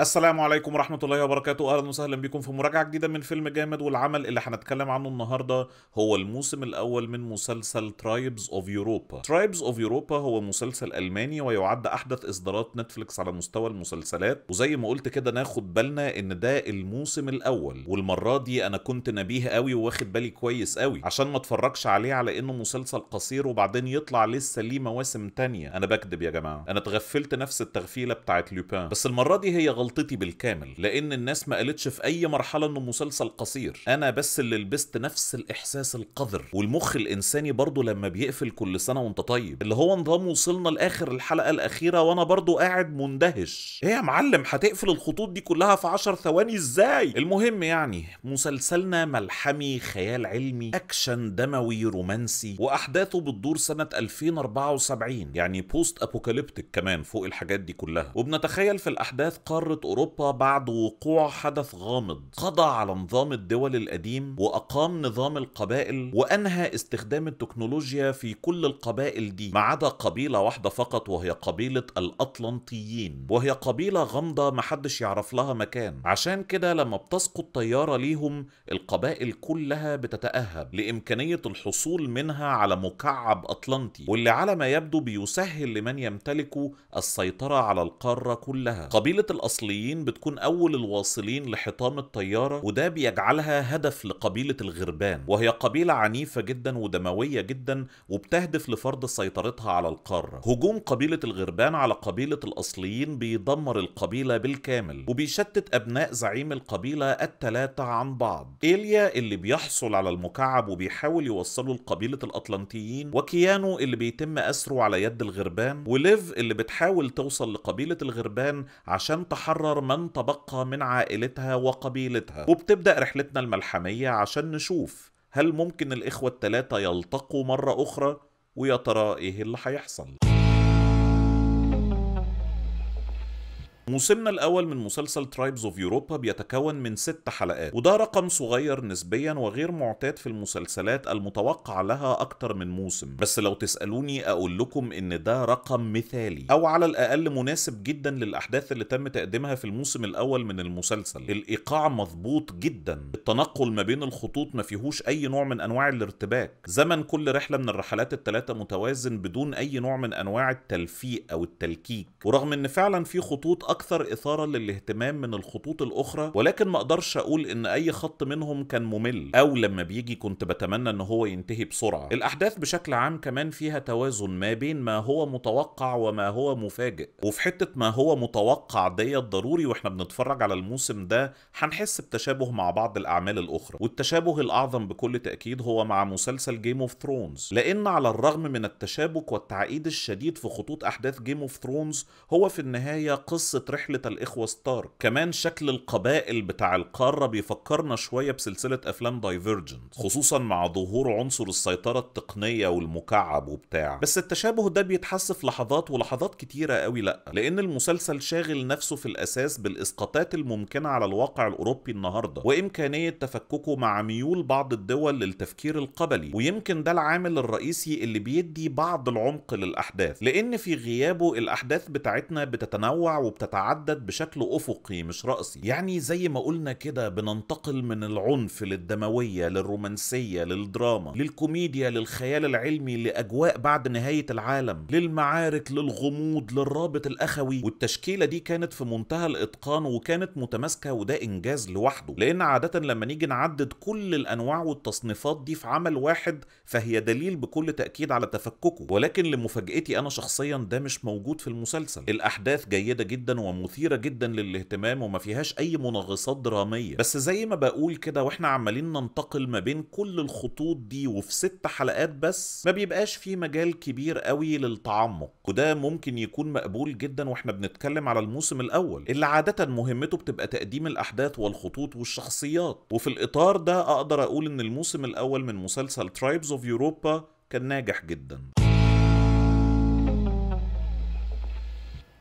السلام عليكم ورحمة الله وبركاته أهلا وسهلا بكم في مراجعة جديدة من فيلم جامد والعمل اللي هنتكلم عنه النهاردة هو الموسم الأول من مسلسل ترايبز أوف يوروبا ترايبز أوف يوروبا هو مسلسل ألماني ويعد أحدث إصدارات نتفليكس على مستوى المسلسلات وزي ما قلت كده ناخد بالنا إن ده الموسم الأول والمرة دي أنا كنت نبيه قوي وواخد بالي كويس قوي عشان ما اتفرجش عليه على إنه مسلسل قصير وبعدين يطلع لسه ليه مواسم تانية أنا بكدب يا جماعة أنا اتغفلت نفس التغفيلة بتاعت لوبان بس المرة دي هي غلطة غلطتي بالكامل لان الناس ما قالتش في اي مرحله انه مسلسل قصير انا بس اللي لبست نفس الاحساس القذر والمخ الانساني برضه لما بيقفل كل سنه وانت طيب اللي هو نظام وصلنا لاخر الحلقه الاخيره وانا برضه قاعد مندهش ايه يا معلم هتقفل الخطوط دي كلها في 10 ثواني ازاي المهم يعني مسلسلنا ملحمي خيال علمي اكشن دموي رومانسي واحداثه بتدور سنه 2074 يعني بوست ابوكاليبتيك كمان فوق الحاجات دي كلها وبنتخيل في الاحداث قاره أوروبا بعد وقوع حدث غامض قضى على نظام الدول القديم وأقام نظام القبائل وأنهى استخدام التكنولوجيا في كل القبائل دي ما عدا قبيلة واحدة فقط وهي قبيلة الأطلنطيين وهي قبيلة غامضة محدش يعرف لها مكان عشان كده لما بتسقط طيارة ليهم القبائل كلها بتتأهب لإمكانية الحصول منها على مكعب أطلنطي واللي على ما يبدو بيسهل لمن يمتلكه السيطرة على القارة كلها قبيلة الأصل الاصليين بتكون أول الواصلين لحطام الطيارة وده بيجعلها هدف لقبيلة الغربان وهي قبيلة عنيفة جدا ودموية جدا وبتهدف لفرض سيطرتها على القارة هجوم قبيلة الغربان على قبيلة الأصليين بيدمر القبيلة بالكامل وبيشتت أبناء زعيم القبيلة الثلاثه عن بعض إيليا اللي بيحصل على المكعب وبيحاول يوصله لقبيلة الأطلنطيين وكيانو اللي بيتم أسره على يد الغربان وليف اللي بتحاول توصل لقبيلة الغربان عشان تحقق بتحرر من تبقى من عائلتها وقبيلتها وبتبدأ رحلتنا الملحمية عشان نشوف هل ممكن الإخوة الثلاثة يلتقوا مرة أخرى ويا ترى إيه اللي هيحصل موسمنا الأول من مسلسل ترايبز اوف يوروبا بيتكون من ست حلقات وده رقم صغير نسبيا وغير معتاد في المسلسلات المتوقع لها أكتر من موسم بس لو تسألوني أقول لكم إن ده رقم مثالي أو على الأقل مناسب جدا للأحداث اللي تم تقديمها في الموسم الأول من المسلسل الإيقاع مظبوط جدا التنقل ما بين الخطوط ما فيهوش أي نوع من أنواع الارتباك زمن كل رحلة من الرحلات الثلاثة متوازن بدون أي نوع من أنواع التلفيق أو التلكيك ورغم إن فعلا في خطوط الاكثر اثاره للاهتمام من الخطوط الاخرى ولكن ما اقدرش اقول ان اي خط منهم كان ممل او لما بيجي كنت بتمنى ان هو ينتهي بسرعه الاحداث بشكل عام كمان فيها توازن ما بين ما هو متوقع وما هو مفاجئ وفي حته ما هو متوقع ديت ضروري واحنا بنتفرج على الموسم ده هنحس بتشابه مع بعض الاعمال الاخرى والتشابه الاعظم بكل تاكيد هو مع مسلسل جيم اوف ثرونز لان على الرغم من التشابك والتعقيد الشديد في خطوط احداث جيم اوف ثرونز هو في النهايه قصه قصة رحلة الإخوة ستار كمان شكل القبائل بتاع القارة بيفكرنا شوية بسلسلة أفلام دايفيرجنت خصوصا مع ظهور عنصر السيطرة التقنية والمكعب وبتاع بس التشابه ده بيتحس في لحظات ولحظات كتيرة قوي لأ لأن المسلسل شاغل نفسه في الأساس بالإسقاطات الممكنة على الواقع الأوروبي النهاردة وإمكانية تفككه مع ميول بعض الدول للتفكير القبلي ويمكن ده العامل الرئيسي اللي بيدي بعض العمق للأحداث لأن في غيابه الأحداث بتاعتنا بتتنوع وبتت تتعدد بشكل أفقي مش رأسي يعني زي ما قلنا كده بننتقل من العنف للدموية للرومانسية للدراما للكوميديا للخيال العلمي لأجواء بعد نهاية العالم للمعارك للغموض للرابط الأخوي والتشكيلة دي كانت في منتهى الإتقان وكانت متماسكة وده إنجاز لوحده لأن عادة لما نيجي نعدد كل الأنواع والتصنيفات دي في عمل واحد فهي دليل بكل تأكيد على تفككه ولكن لمفاجأتي أنا شخصيا ده مش موجود في المسلسل الأحداث جيدة جدا ومثيره جدا للاهتمام وما فيهاش اي منغصات دراميه بس زي ما بقول كده واحنا عمالين ننتقل ما بين كل الخطوط دي وفي ست حلقات بس ما بيبقاش في مجال كبير قوي للتعمق وده ممكن يكون مقبول جدا واحنا بنتكلم على الموسم الاول اللي عاده مهمته بتبقى تقديم الاحداث والخطوط والشخصيات وفي الاطار ده اقدر اقول ان الموسم الاول من مسلسل ترايبز اوف يوروبا كان ناجح جدا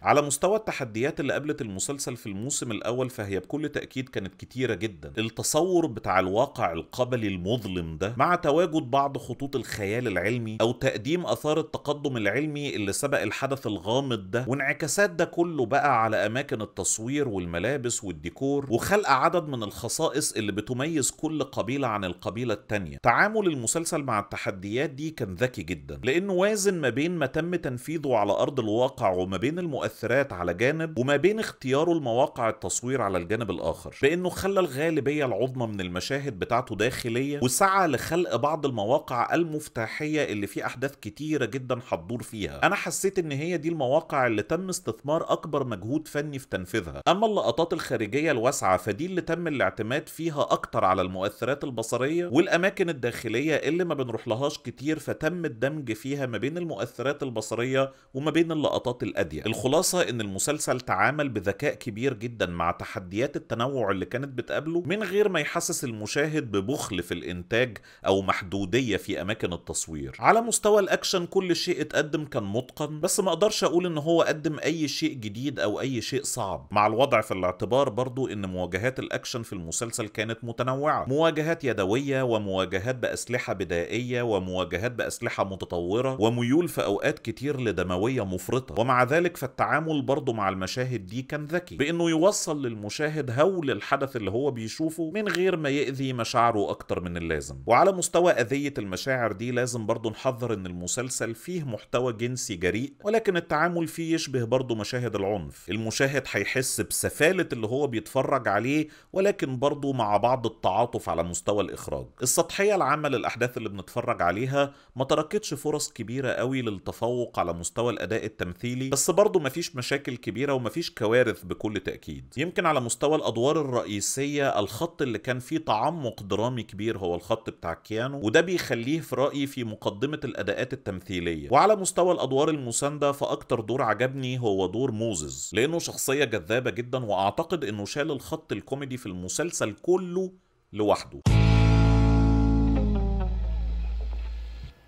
على مستوى التحديات اللي قابلت المسلسل في الموسم الأول فهي بكل تأكيد كانت كتيرة جدا التصور بتاع الواقع القبلي المظلم ده مع تواجد بعض خطوط الخيال العلمي أو تقديم آثار التقدم العلمي اللي سبق الحدث الغامض ده وانعكاسات ده كله بقى على أماكن التصوير والملابس والديكور وخلق عدد من الخصائص اللي بتميز كل قبيلة عن القبيلة الثانيه تعامل المسلسل مع التحديات دي كان ذكي جدا لأنه وازن ما بين ما تم تنفيذه على أرض الواقع وما بين المؤ المؤثرات على جانب وما بين اختياره لمواقع التصوير على الجانب الاخر بانه خلى الغالبيه العظمى من المشاهد بتاعته داخليه وسعى لخلق بعض المواقع المفتاحيه اللي في احداث كتيره جدا هتدور فيها انا حسيت ان هي دي المواقع اللي تم استثمار اكبر مجهود فني في تنفيذها اما اللقطات الخارجيه الواسعه فدي اللي تم الاعتماد فيها اكتر على المؤثرات البصريه والاماكن الداخليه اللي ما بنروح لهاش كتير فتم الدمج فيها ما بين المؤثرات البصريه وما بين اللقطات الاديه الخلاصه الخلاصة إن المسلسل تعامل بذكاء كبير جدا مع تحديات التنوع اللي كانت بتقابله من غير ما يحسس المشاهد ببخل في الإنتاج أو محدودية في أماكن التصوير على مستوى الأكشن كل شيء اتقدم كان متقن بس ما أقدرش أقول إن هو قدم أي شيء جديد أو أي شيء صعب مع الوضع في الاعتبار برضو إن مواجهات الأكشن في المسلسل كانت متنوعة مواجهات يدوية ومواجهات بأسلحة بدائية ومواجهات بأسلحة متطورة وميول في أوقات كتير لدموية مفرطة ومع ذلك فالتعامل التعامل برضه مع المشاهد دي كان ذكي بانه يوصل للمشاهد هول الحدث اللي هو بيشوفه من غير ما يأذي مشاعره اكتر من اللازم وعلى مستوى أذية المشاعر دي لازم برضه نحذر ان المسلسل فيه محتوى جنسي جريء ولكن التعامل فيه يشبه برضه مشاهد العنف المشاهد هيحس بسفالة اللي هو بيتفرج عليه ولكن برضه مع بعض التعاطف على مستوى الاخراج السطحية العامة للاحداث اللي بنتفرج عليها ما تركتش فرص كبيرة قوي للتفوق على مستوى الاداء التمثيلي بس برضه ما فيش مشاكل كبيره وما فيش كوارث بكل تاكيد يمكن على مستوى الادوار الرئيسيه الخط اللي كان فيه تعمق درامي كبير هو الخط بتاع كيانو وده بيخليه في رايي في مقدمه الاداءات التمثيليه وعلى مستوى الادوار المسانده فاكتر دور عجبني هو دور موزز لانه شخصيه جذابه جدا واعتقد انه شال الخط الكوميدي في المسلسل كله لوحده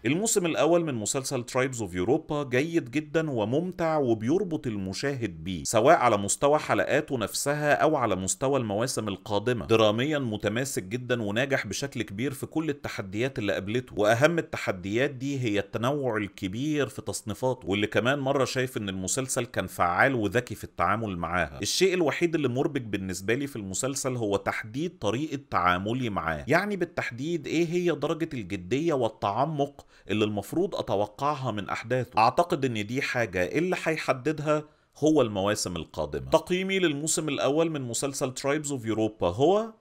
الموسم الأول من مسلسل ترايبز اوف يوروبا جيد جدا وممتع وبيربط المشاهد بيه سواء على مستوى حلقاته نفسها أو على مستوى المواسم القادمة دراميا متماسك جدا وناجح بشكل كبير في كل التحديات اللي قابلته وأهم التحديات دي هي التنوع الكبير في تصنيفاته واللي كمان مرة شايف إن المسلسل كان فعال وذكي في التعامل معاها الشيء الوحيد اللي مربك بالنسبة لي في المسلسل هو تحديد طريقة تعاملي معاه يعني بالتحديد إيه هي درجة الجدية والتعمق اللي المفروض اتوقعها من احداثه اعتقد ان دي حاجه اللي هيحددها هو المواسم القادمة تقييمي للموسم الأول من مسلسل ترايبز اوف يوروبا هو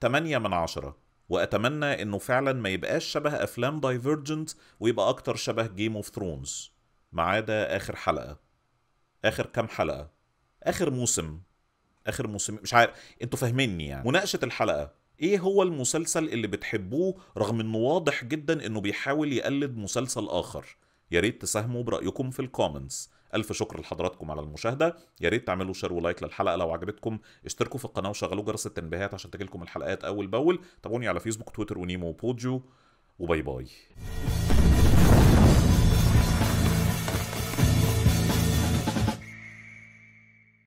8 من 10 وأتمنى إنه فعلا ما يبقاش شبه أفلام دايفيرجنت ويبقى أكتر شبه جيم اوف ثرونز ما عدا آخر حلقة آخر كام حلقة آخر موسم آخر موسم مش عارف انتوا فاهميني يعني مناقشة الحلقة ايه هو المسلسل اللي بتحبوه رغم انه واضح جدا انه بيحاول يقلد مسلسل اخر يا ريت تساهموا برايكم في الكومنتس الف شكر لحضراتكم على المشاهده يا ريت تعملوا شير ولايك للحلقه لو عجبتكم اشتركوا في القناه وشغلوا جرس التنبيهات عشان تجيلكم الحلقات اول باول تابعوني على فيسبوك تويتر ونيمو وبوديو وباي باي